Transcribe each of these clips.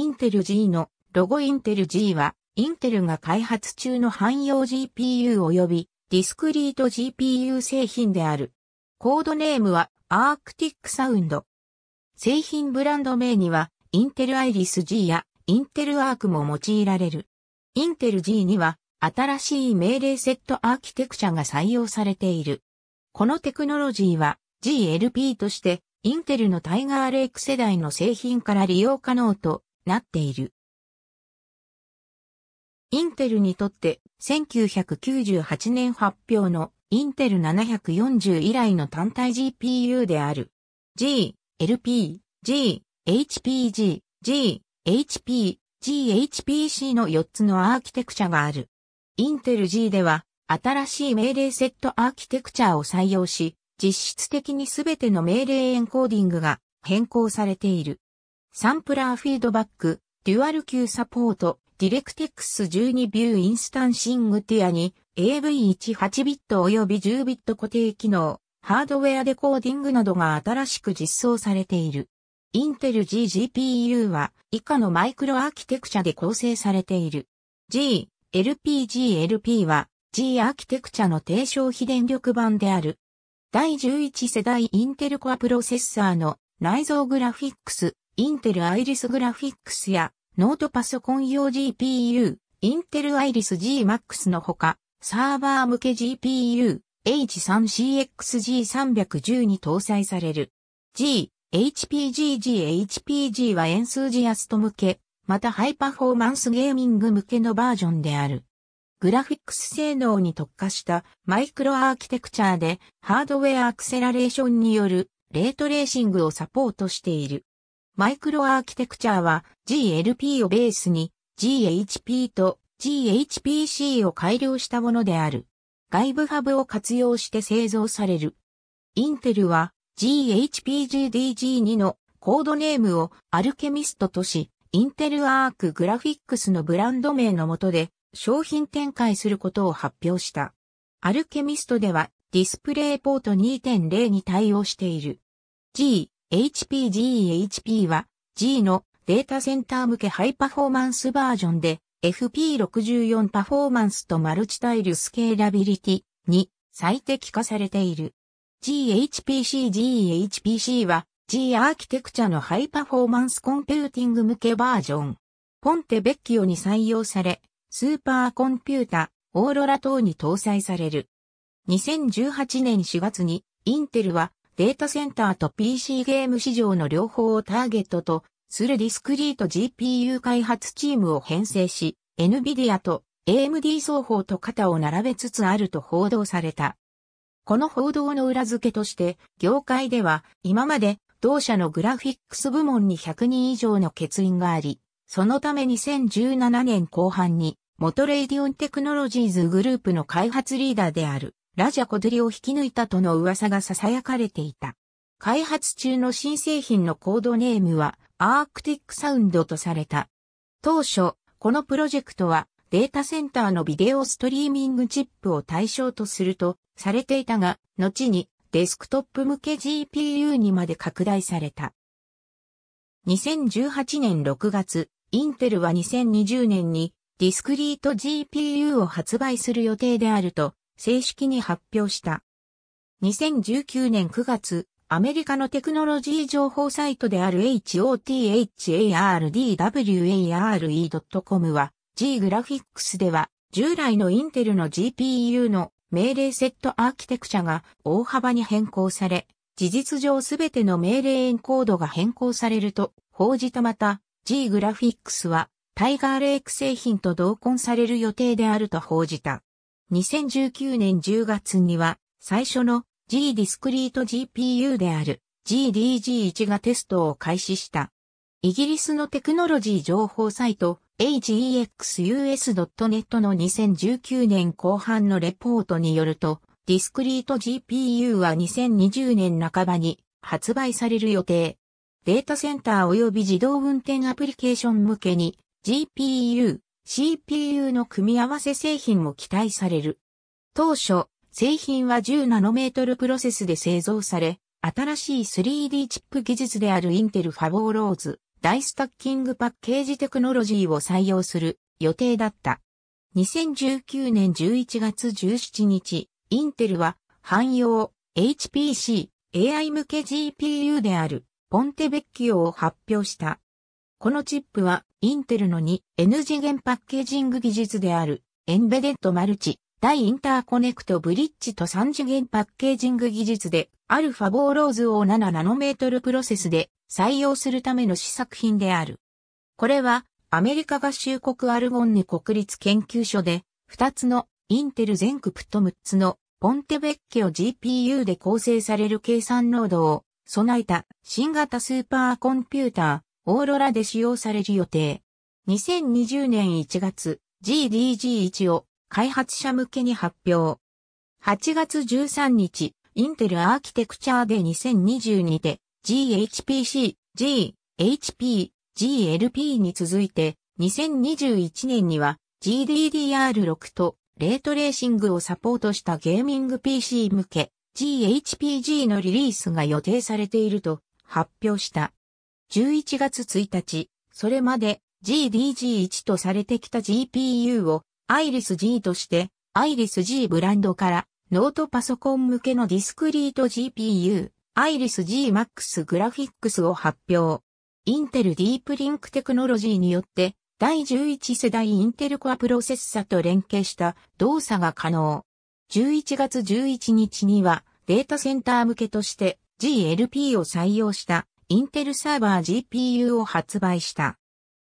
インテル G のロゴインテル G は、インテルが開発中の汎用 GPU 及びディスクリート GPU 製品である。コードネームはアークティックサウンド。製品ブランド名には、インテルアイリス G やインテルアークも用いられる。インテル G には、新しい命令セットアーキテクチャが採用されている。このテクノロジーは GLP としてインテルのタイガーレイク世代の製品から利用可能となっている。インテルにとって1998年発表のインテル740以来の単体 GPU である G、LP、G、HPG、G、HP、GHPC の4つのアーキテクチャがある。インテル G では新しい命令セットアーキテクチャを採用し、実質的にすべての命令エンコーディングが変更されている。サンプラーフィードバック、デュアル級サポート、ディレクテックス12ビューインスタンシングティアに AV18 ビット及び10ビット固定機能、ハードウェアデコーディングなどが新しく実装されている。インテル GGPU は以下のマイクロアーキテクチャで構成されている。G、LPGLP は G アーキテクチャの低消費電力版である。第11世代インテルコアプロセッサーの内蔵グラフィックスインテルアイリスグラフィックスやノートパソコン用 GPU、インテルアイリス GMAX のほか、サーバー向け GPU、H3CXG310 搭載される。G、HPGG、HPG はエンスージアスト向け、またハイパフォーマンスゲーミング向けのバージョンである。グラフィックス性能に特化したマイクロアーキテクチャーでハードウェアアクセラレーションによるレートレーシングをサポートしている。マイクロアーキテクチャーは GLP をベースに GHP と GHPC を改良したものである。外部ハブを活用して製造される。インテルは GHPGDG2 のコードネームをアルケミストとし、インテルアークグラフィックスのブランド名のもとで商品展開することを発表した。アルケミストではディスプレイポート2.0に対応している。G、HPGEHP は G のデータセンター向けハイパフォーマンスバージョンで FP64 パフォーマンスとマルチタイルスケーラビリティに最適化されている。GHPC-GHPC は G アーキテクチャのハイパフォーマンスコンピューティング向けバージョン。ポンテベッキオに採用され、スーパーコンピュータ、オーロラ等に搭載される。2018年4月にインテルはデータセンターと PC ゲーム市場の両方をターゲットとするディスクリート GPU 開発チームを編成し、NVIDIA と AMD 双方と肩を並べつつあると報道された。この報道の裏付けとして、業界では今まで同社のグラフィックス部門に100人以上の欠員があり、そのため2017年後半に、モトレイディオンテクノロジーズグループの開発リーダーである、ラジャコ小リを引き抜いたとの噂が囁かれていた。開発中の新製品のコードネームはアークティックサウンドとされた。当初、このプロジェクトはデータセンターのビデオストリーミングチップを対象とするとされていたが、後にデスクトップ向け GPU にまで拡大された。2018年6月、インテルは2020年にディスクリート GPU を発売する予定であると正式に発表した。2019年9月、アメリカのテクノロジー情報サイトである hothardware.com は G グラフィックスでは従来のインテルの GPU の命令セットアーキテクチャが大幅に変更され、事実上すべての命令エンコードが変更されると報じたまた G グラフィックスはタイガーレイク製品と同梱される予定であると報じた。2019年10月には、最初の G ディスクリート GPU である GDG1 がテストを開始した。イギリスのテクノロジー情報サイト a g e x u s n e t の2019年後半のレポートによると、ディスクリート GPU は2020年半ばに発売される予定。データセンター及び自動運転アプリケーション向けに GPU CPU の組み合わせ製品も期待される。当初、製品は10ナノメートルプロセスで製造され、新しい 3D チップ技術であるインテルファボーローズ、ダイスタッキングパッケージテクノロジーを採用する予定だった。2019年11月17日、インテルは汎用 HPC AI 向け GPU であるポンテベッキオを発表した。このチップはインテルの 2N 次元パッケージング技術である、エンベデッドマルチ、大インターコネクトブリッジと3次元パッケージング技術で、アルファボーローズを7ナノメートルプロセスで採用するための試作品である。これは、アメリカ合衆国アルゴンネ国立研究所で、2つのインテル全クプと6つのポンテベッケを GPU で構成される計算濃度を備えた新型スーパーコンピューター、オーロラで使用される予定。2020年1月、GDG1 を開発者向けに発表。8月13日、インテルアーキテクチャーで2022で GHPC、GHP、GLP に続いて2021年には GDDR6 とレートレーシングをサポートしたゲーミング PC 向け GHPG のリリースが予定されていると発表した。11月1日、それまで GDG1 とされてきた GPU を IRIS-G として IRIS-G ブランドからノートパソコン向けのディスクリート GPU IRIS-G Max グラフィックスを発表。インテルディープリンクテクノロジーによって第11世代インテルコアプロセッサと連携した動作が可能。11月11日にはデータセンター向けとして GLP を採用したインテルサーバー GPU を発売した。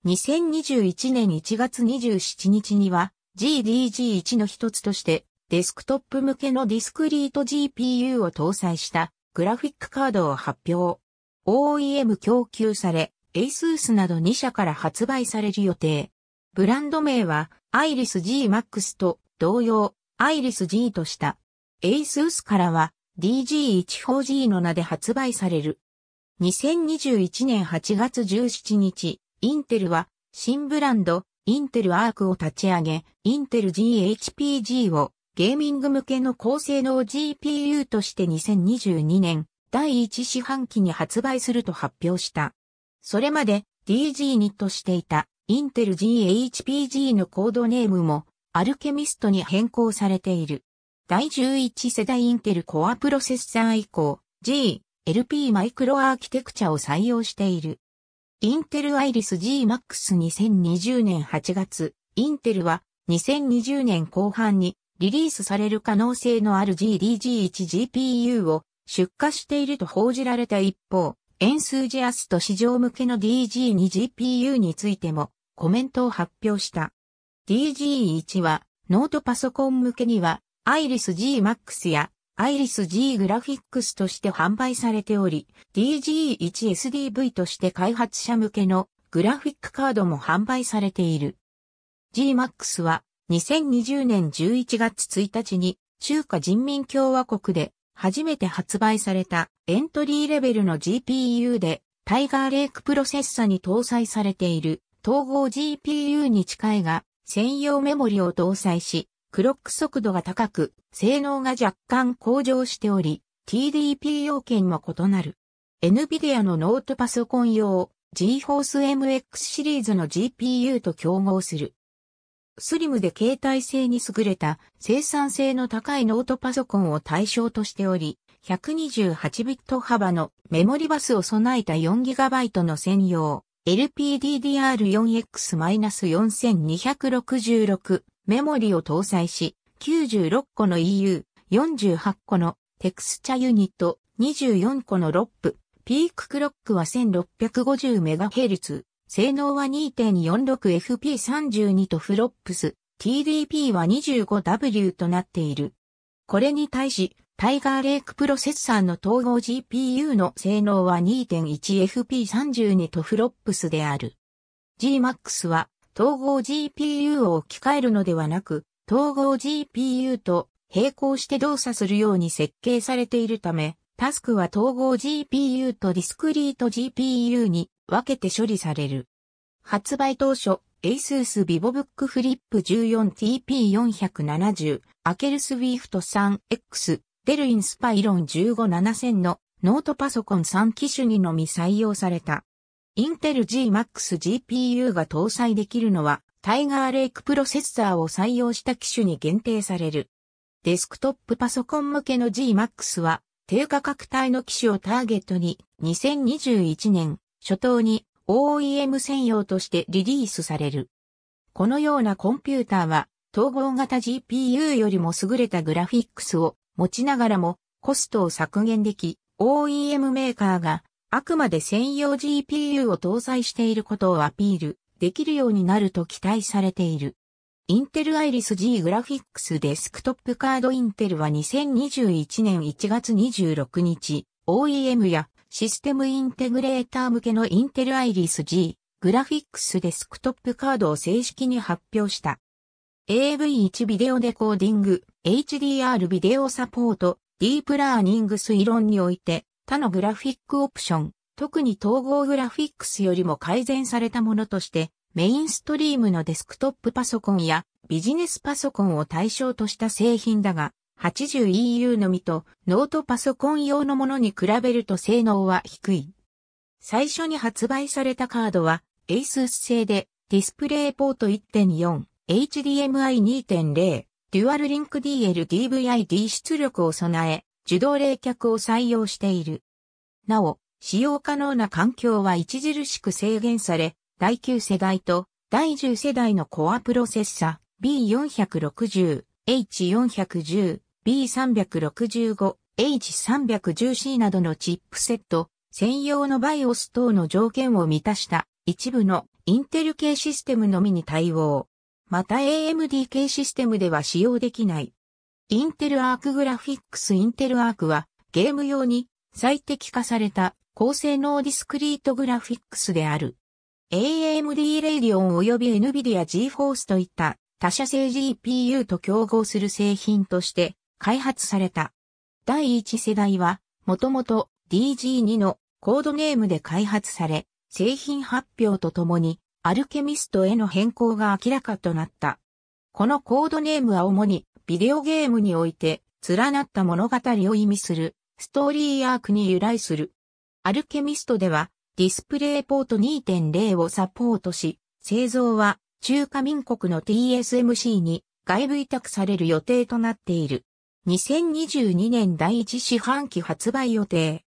2021年1月27日には GDG1 の一つとしてデスクトップ向けのディスクリート GPU を搭載したグラフィックカードを発表。OEM 供給され、ASUS など2社から発売される予定。ブランド名は IRIS-G-MAX と同様 IRIS-G とした。ASUS からは DG14G の名で発売される。2021年8月17日、インテルは新ブランド、インテルアークを立ち上げ、インテル GHPG をゲーミング向けの高性能 GPU として2022年第1四半期に発売すると発表した。それまで DG にとしていたインテル GHPG のコードネームもアルケミストに変更されている。第11世代インテルコアプロセッサー以降 G、LP マイクロアーキテクチャを採用している。インテルアイリス GMAX2020 年8月、インテルは2020年後半にリリースされる可能性のある GDG1GPU を出荷していると報じられた一方、エンスージアスト市場向けの DG2GPU についてもコメントを発表した。DG1 はノートパソコン向けにはアイリス GMAX やアイリス G グラフィックスとして販売されており、DG1SDV として開発者向けのグラフィックカードも販売されている。GMAX は2020年11月1日に中華人民共和国で初めて発売されたエントリーレベルの GPU でタイガーレイクプロセッサに搭載されている統合 GPU に近いが専用メモリを搭載しクロック速度が高く、性能が若干向上しており、TDP 要件も異なる。NVIDIA のノートパソコン用 GForce MX シリーズの GPU と競合する。スリムで携帯性に優れた生産性の高いノートパソコンを対象としており、128ビット幅のメモリバスを備えた 4GB の専用 LPDDR4X-4266 メモリを搭載し、96個の EU、48個のテクスチャユニット、24個のロップ、ピーククロックは 1650MHz、性能は 2.46FP32 とフロップス、TDP は 25W となっている。これに対し、タイガーレイクプロセッサーの統合 GPU の性能は 2.1FP32 とフロップスである。GMAX は統合 GPU を置き換えるのではなく、統合 GPU と並行して動作するように設計されているため、タスクは統合 GPU とディスクリート GPU に分けて処理される。発売当初、ASUS VivoBook Flip 14TP470、アケルス Swift 3X、デルインスパイロン157 0 0 0のノートパソコン3機種にのみ採用された。インテル G-MAX GPU が搭載できるのは、タイガーレイクプロセッサーを採用した機種に限定される。デスクトップパソコン向けの G-MAX は、低価格帯の機種をターゲットに、2021年初頭に OEM 専用としてリリースされる。このようなコンピューターは、統合型 GPU よりも優れたグラフィックスを持ちながらも、コストを削減でき、OEM メーカーがあくまで専用 GPU を搭載していることをアピールできるようになると期待されている。インテルアイリス G グラフィックスデスクトップカードインテルは2021年1月26日、OEM やシステムインテグレーター向けのインテルアイリス G グラフィックスデスクトップカードを正式に発表した。AV1 ビデオデコーディング、HDR ビデオサポート、ディープラーニング推論において、他のグラフィックオプション、特に統合グラフィックスよりも改善されたものとして、メインストリームのデスクトップパソコンやビジネスパソコンを対象とした製品だが、80EU のみとノートパソコン用のものに比べると性能は低い。最初に発売されたカードは ASUS 製でディスプレイポート1.4、HDMI2.0、デュアルリンク DLDVID 出力を備え、自動冷却を採用している。なお、使用可能な環境は著しく制限され、第9世代と第10世代のコアプロセッサ B460、H410、B365、H310C などのチップセット、専用の BIOS 等の条件を満たした一部のインテル系システムのみに対応。また AMD 系システムでは使用できないインテルアークグラフィックスインテルアークはゲーム用に最適化された高性能ディスクリートグラフィックスである。AMD Radeon 及び NVIDIA GeForce といった他社製 GPU と競合する製品として開発された。第1世代はもともと DG2 のコードネームで開発され、製品発表とともにアルケミストへの変更が明らかとなった。このコードネームは主にビデオゲームにおいて連なった物語を意味するストーリーアークに由来する。アルケミストではディスプレイポート2.0をサポートし、製造は中華民国の TSMC に外部委託される予定となっている。2022年第1四半期発売予定。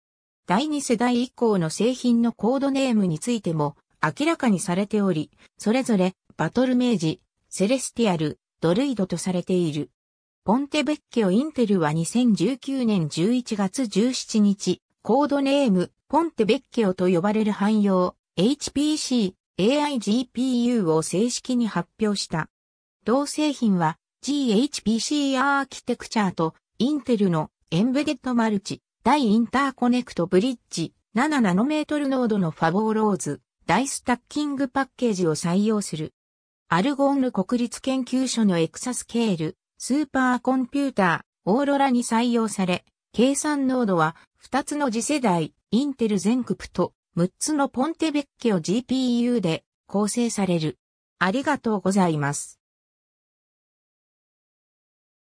第2世代以降の製品のコードネームについても明らかにされており、それぞれバトル明治、セレスティアル、ドルイドとされている。ポンテベッケオインテルは2019年11月17日、コードネーム、ポンテベッケオと呼ばれる汎用、HPC、AIGPU を正式に発表した。同製品は GHPC アーキテクチャーとインテルのエンベデッドマルチ、大インターコネクトブリッジ、7ナノメートル濃度のファボーローズ、大スタッキングパッケージを採用する。アルゴンル国立研究所のエクサスケール、スーパーコンピューター、オーロラに採用され、計算濃度は2つの次世代、インテル全クプと6つのポンテベッケオ GPU で構成される。ありがとうございます。